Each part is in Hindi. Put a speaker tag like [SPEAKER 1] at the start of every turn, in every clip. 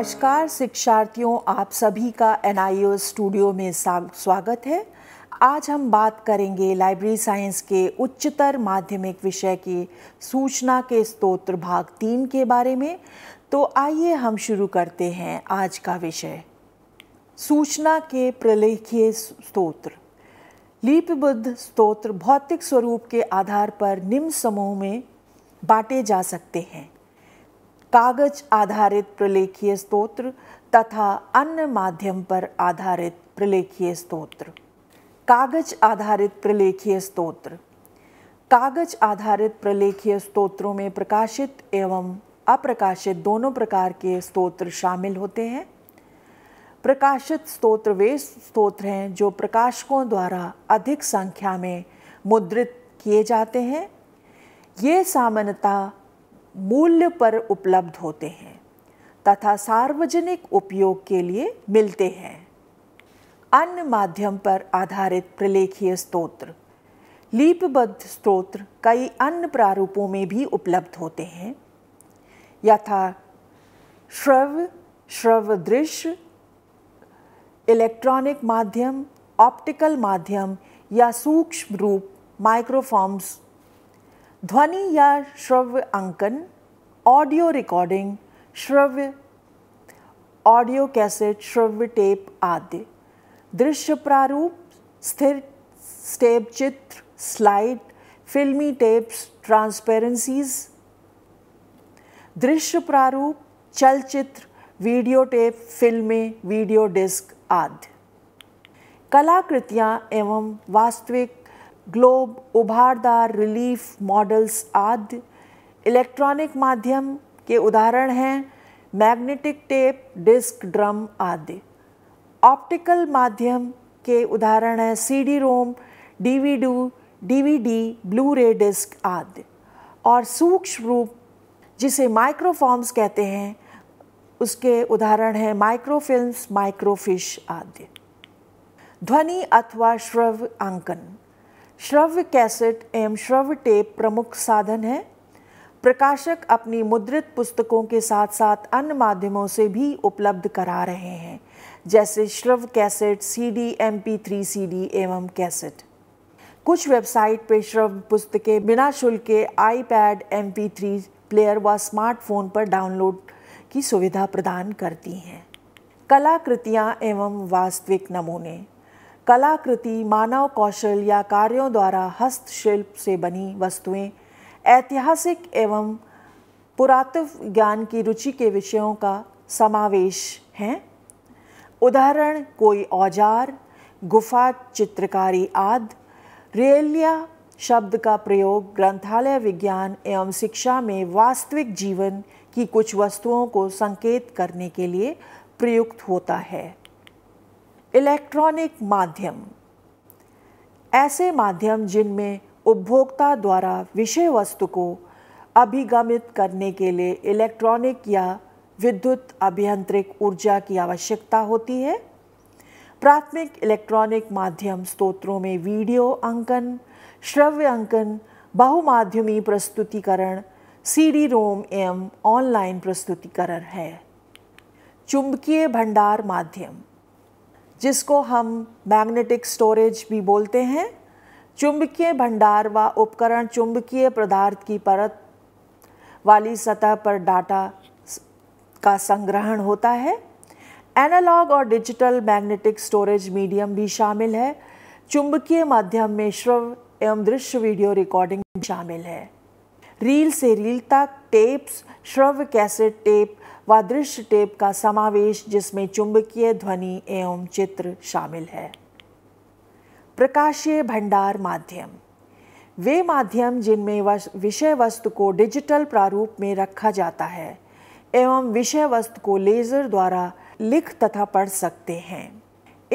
[SPEAKER 1] नमस्कार शिक्षार्थियों आप सभी का एन स्टूडियो में स्वागत है आज हम बात करेंगे लाइब्रेरी साइंस के उच्चतर माध्यमिक विषय के सूचना के स्तोत्र भाग तीन के बारे में तो आइए हम शुरू करते हैं आज का विषय सूचना के प्रलेखीय स्तोत्र लिपिबद्ध स्तोत्र भौतिक स्वरूप के आधार पर निम्न समूह में बांटे जा सकते हैं कागज आधारित प्रलेखीय स्तोत्र तथा अन्य माध्यम पर आधारित प्रलेखीय स्तोत्र कागज आधारित प्रलेखीय स्तोत्र कागज आधारित प्रलेखीय स्तोत्रों में प्रकाशित एवं अप्रकाशित दोनों प्रकार के स्तोत्र शामिल होते हैं प्रकाशित स्तोत्र वे स्तोत्र हैं जो प्रकाशकों द्वारा अधिक संख्या में मुद्रित किए जाते हैं ये सामान्यता मूल्य पर उपलब्ध होते हैं तथा सार्वजनिक उपयोग के लिए मिलते हैं अन्य माध्यम पर आधारित प्रलेखीय स्तोत्र लीपबद्ध स्त्रोत्र कई अन्य प्रारूपों में भी उपलब्ध होते हैं यथा श्रव श्रव दृश्य इलेक्ट्रॉनिक माध्यम ऑप्टिकल माध्यम या सूक्ष्म रूप माइक्रोफॉर्म्स ध्वनि या श्रव्य अंकन ऑडियो रिकॉर्डिंग श्रव्य ऑडियो कैसेट श्रव्य टेप आदि दृश्य प्रारूप स्थिर स्टेप चित्र स्लाइड फिल्मी टेप्स ट्रांसपेरेंसीज दृश्य प्रारूप चलचित्र वीडियो टेप फिल्में वीडियो डिस्क आदि कलाकृतियाँ एवं वास्तविक ग्लोब उभारदार रिलीफ मॉडल्स आदि इलेक्ट्रॉनिक माध्यम के उदाहरण हैं मैग्नेटिक टेप डिस्क ड्रम आदि ऑप्टिकल माध्यम के उदाहरण हैं C D ROM D V D D V D blu ray disc आदि और सूक्ष्म रूप जिसे माइक्रोफॉर्म्स कहते हैं उसके उदाहरण हैं माइक्रोफिल्म्स माइक्रोफिश आदि ध्वनि अथवा श्रव अंकन श्रव्य कैसेट एवं श्रव्य टेप प्रमुख साधन है प्रकाशक अपनी मुद्रित पुस्तकों के साथ साथ अन्य माध्यमों से भी उपलब्ध करा रहे हैं जैसे श्रव्य कैसेट थ्री सी डी एवं कैसेट कुछ वेबसाइट पर श्रव्य पुस्तकें बिना शुल्क के आईपैड, थ्री प्लेयर व स्मार्टफोन पर डाउनलोड की सुविधा प्रदान करती हैं कलाकृतियाँ एवं वास्तविक नमूने कलाकृति मानव कौशल या कार्यों द्वारा हस्तशिल्प से बनी वस्तुएं ऐतिहासिक एवं पुरातत्व ज्ञान की रुचि के विषयों का समावेश हैं उदाहरण कोई औजार गुफा चित्रकारी आदि रेलिया शब्द का प्रयोग ग्रंथालय विज्ञान एवं शिक्षा में वास्तविक जीवन की कुछ वस्तुओं को संकेत करने के लिए प्रयुक्त होता है इलेक्ट्रॉनिक माध्यम ऐसे माध्यम जिनमें उपभोक्ता द्वारा विषय वस्तु को अभिगमित करने के लिए इलेक्ट्रॉनिक या विद्युत अभियांत्रिक ऊर्जा की आवश्यकता होती है प्राथमिक इलेक्ट्रॉनिक माध्यम स्त्रोत्रों में वीडियो अंकन श्रव्य अंकन बहुमाध्यमी प्रस्तुतिकरण सीडी रोम एवं ऑनलाइन प्रस्तुतिकरण है चुंबकीय भंडार माध्यम जिसको हम मैग्नेटिक स्टोरेज भी बोलते हैं चुंबकीय भंडार व उपकरण चुंबकीय पदार्थ की परत वाली सतह पर डाटा का संग्रहण होता है एनालॉग और डिजिटल मैग्नेटिक स्टोरेज मीडियम भी शामिल है चुंबकीय माध्यम में श्रव एवं दृश्य वीडियो रिकॉर्डिंग शामिल है रील से रील तक टेप्स श्रव कैसेट टेप व दृश्य टेप का समावेश जिसमें चुंबकीय ध्वनि एवं चित्र शामिल है प्रकाशीय भंडार माध्यम वे माध्यम जिनमें विषय वस्तु को डिजिटल प्रारूप में रखा जाता है एवं विषय वस्तु को लेजर द्वारा लिख तथा पढ़ सकते हैं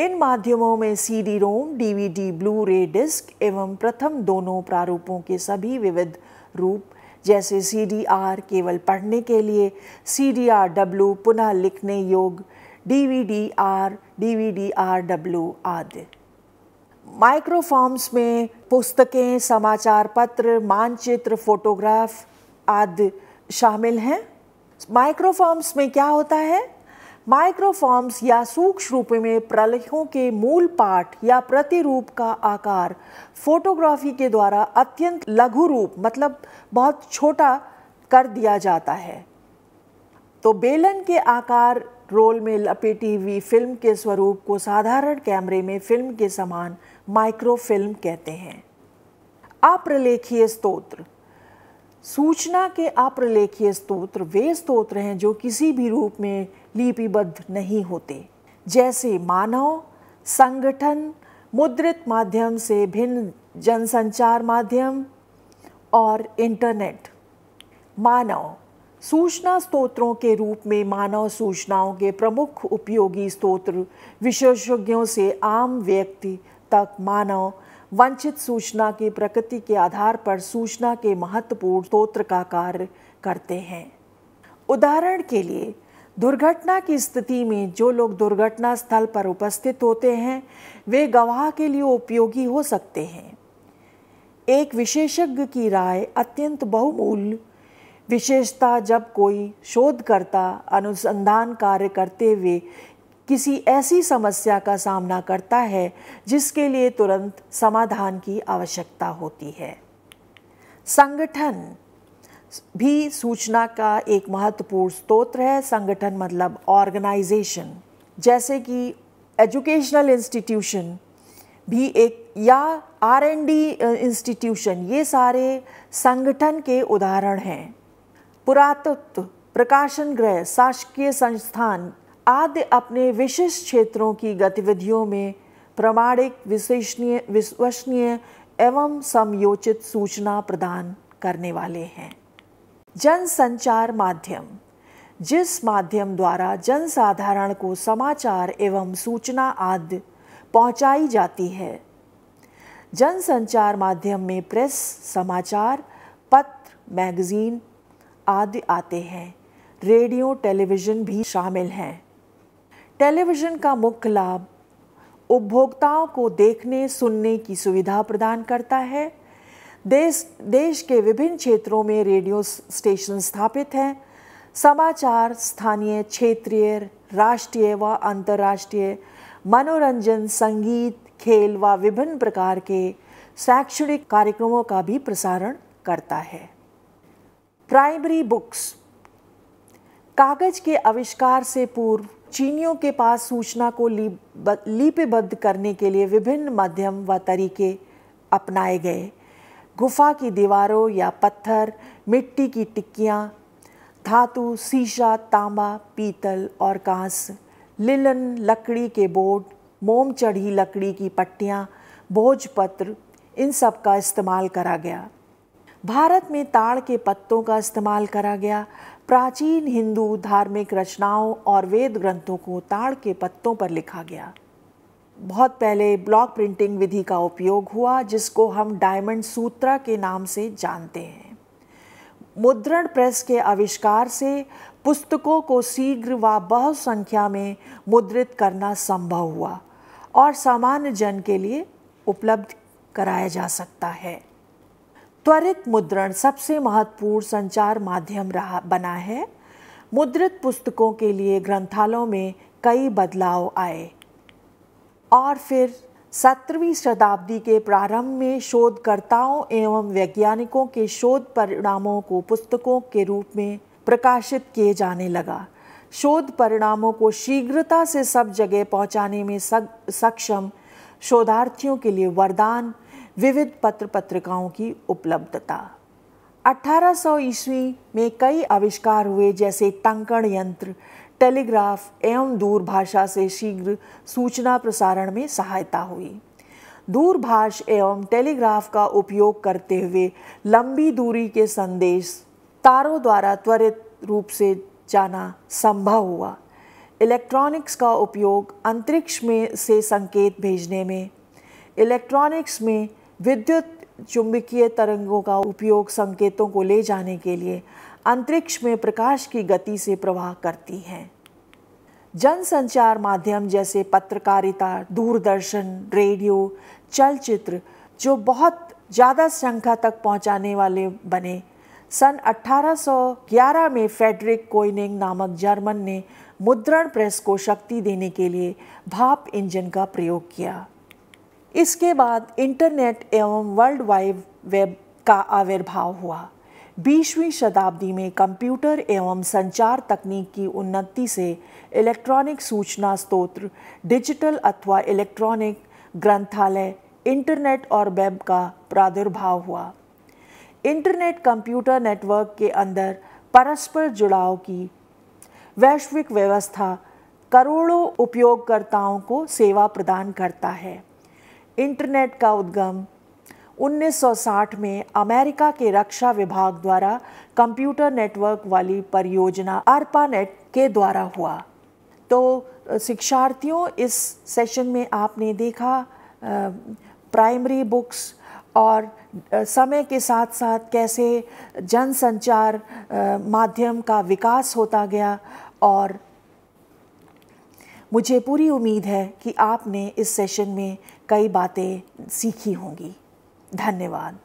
[SPEAKER 1] इन माध्यमों में C D ROM D V D blu ray disc एवं प्रथम दोनों प्रारूपों के सभी विविध रूप जैसे सी डी आर केवल पढ़ने के लिए सी डी आर डब्लू पुनः लिखने योग D V D R D V D R W आदि माइक्रोफॉर्म्स में पुस्तकें समाचार पत्र मानचित्र फोटोग्राफ आदि शामिल हैं माइक्रोफॉर्म्स में क्या होता है माइक्रोफॉर्म्स या सूक्ष्म रूप में प्रलयों के मूल पाठ या प्रतिरूप का आकार फोटोग्राफी के द्वारा अत्यंत लघु रूप मतलब बहुत छोटा कर दिया जाता है तो बेलन के आकार रोल में लपेटी हुई फिल्म के स्वरूप को साधारण कैमरे में फिल्म के समान माइक्रोफिल्म कहते हैं अप्रलेखीय स्त्रोत्र सूचना के अप्रलेखीय स्तोत्र वे स्तोत्र हैं जो किसी भी रूप में लिपिबद्ध नहीं होते जैसे मानव संगठन मुद्रित माध्यम से भिन्न जनसंचार माध्यम और इंटरनेट मानव सूचना स्तोत्रों के रूप में मानव सूचनाओं के प्रमुख उपयोगी स्तोत्र विशेषज्ञों से आम व्यक्ति तक मानव वंचित सूचना की प्रकृति के आधार पर सूचना के महत्वपूर्ण स्त्रोत्र का कार्य करते हैं उदाहरण के लिए दुर्घटना की स्थिति में जो लोग दुर्घटना स्थल पर उपस्थित होते हैं वे गवाह के लिए उपयोगी हो सकते हैं एक विशेषज्ञ की राय अत्यंत बहुमूल्य विशेषता जब कोई शोधकर्ता अनुसंधान कार्य करते हुए किसी ऐसी समस्या का सामना करता है जिसके लिए तुरंत समाधान की आवश्यकता होती है संगठन भी सूचना का एक महत्वपूर्ण स्रोत है संगठन मतलब ऑर्गेनाइजेशन जैसे कि एजुकेशनल इंस्टीट्यूशन भी एक या आर एन डी इंस्टीट्यूशन ये सारे संगठन के उदाहरण हैं पुरातत्व प्रकाशन गृह शासकीय संस्थान आदि अपने विशिष्ट क्षेत्रों की गतिविधियों में प्रमाणिक विशेषणीय विश्वसनीय एवं समयोचित सूचना प्रदान करने वाले हैं जनसंचार माध्यम जिस माध्यम द्वारा जनसाधारण को समाचार एवं सूचना आदि पहुंचाई जाती है जनसंचार माध्यम में प्रेस समाचार पत्र मैगजीन आदि आते हैं रेडियो टेलीविज़न भी शामिल हैं टेलीविज़न का मुख्य लाभ उपभोक्ताओं को देखने सुनने की सुविधा प्रदान करता है देश देश के विभिन्न क्षेत्रों में रेडियो स्टेशन स्थापित हैं समाचार स्थानीय क्षेत्रीय राष्ट्रीय व अंतर्राष्ट्रीय मनोरंजन संगीत खेल व विभिन्न प्रकार के शैक्षणिक कार्यक्रमों का भी प्रसारण करता है प्राइमरी बुक्स कागज के आविष्कार से पूर्व चीनियों के पास सूचना को लिपिबद्ध करने के लिए विभिन्न माध्यम व तरीके अपनाए गए गुफा की दीवारों या पत्थर मिट्टी की टिक्कियाँ धातु शीशा तांबा पीतल और कांस लिलन लकड़ी के बोर्ड मोम चढ़ी लकड़ी की पट्टियाँ भोजपत्र इन सब का इस्तेमाल करा गया भारत में ताड़ के पत्तों का इस्तेमाल करा गया प्राचीन हिंदू धार्मिक रचनाओं और वेद ग्रंथों को ताड़ के पत्तों पर लिखा गया बहुत पहले ब्लॉक प्रिंटिंग विधि का उपयोग हुआ जिसको हम डायमंड सूत्रा के नाम से जानते हैं मुद्रण प्रेस के आविष्कार से पुस्तकों को शीघ्र व बहुसंख्या में मुद्रित करना संभव हुआ और सामान्य जन के लिए उपलब्ध कराया जा सकता है त्वरित मुद्रण सबसे महत्वपूर्ण संचार माध्यम रहा बना है मुद्रित पुस्तकों के लिए ग्रंथालयों में कई बदलाव आए और फिर सत्रहवीं शताब्दी के प्रारंभ में शोधकर्ताओं एवं वैज्ञानिकों के शोध परिणामों को पुस्तकों के रूप में प्रकाशित किए जाने लगा शोध परिणामों को शीघ्रता से सब जगह पहुंचाने में सक्षम शोधार्थियों के लिए वरदान विविध पत्र पत्रिकाओं की उपलब्धता 1800 ईस्वी में कई आविष्कार हुए जैसे टंकण यंत्र टेलीग्राफ एवं दूरभाषा से शीघ्र सूचना प्रसारण में सहायता हुई दूरभाष एवं टेलीग्राफ का उपयोग करते हुए लंबी दूरी के संदेश तारों द्वारा त्वरित रूप से जाना संभव हुआ इलेक्ट्रॉनिक्स का उपयोग अंतरिक्ष में से संकेत भेजने में इलेक्ट्रॉनिक्स में विद्युत चुंबकीय तरंगों का उपयोग संकेतों को ले जाने के लिए अंतरिक्ष में प्रकाश की गति से प्रवाह करती हैं जनसंचार माध्यम जैसे पत्रकारिता दूरदर्शन रेडियो चलचित्र जो बहुत ज़्यादा संख्या तक पहुंचाने वाले बने सन 1811 में फेडरिक कोइनिंग नामक जर्मन ने मुद्रण प्रेस को शक्ति देने के लिए भाप इंजन का प्रयोग किया इसके बाद इंटरनेट एवं वर्ल्ड वाइड वेब का आविर्भाव हुआ बीसवीं शताब्दी में कंप्यूटर एवं संचार तकनीक की उन्नति से इलेक्ट्रॉनिक सूचना स्त्रोत्र डिजिटल अथवा इलेक्ट्रॉनिक ग्रंथालय इंटरनेट और वेब का प्रादुर्भाव हुआ इंटरनेट कंप्यूटर नेटवर्क के अंदर परस्पर जुड़ाव की वैश्विक व्यवस्था करोड़ों उपयोगकर्ताओं को सेवा प्रदान करता है इंटरनेट का उद्गम 1960 में अमेरिका के रक्षा विभाग द्वारा कंप्यूटर नेटवर्क वाली परियोजना आरपानेट के द्वारा हुआ तो शिक्षार्थियों इस सेशन में आपने देखा प्राइमरी बुक्स और समय के साथ साथ कैसे जनसंचार माध्यम का विकास होता गया और मुझे पूरी उम्मीद है कि आपने इस सेशन में कई बातें सीखी होंगी धन्यवाद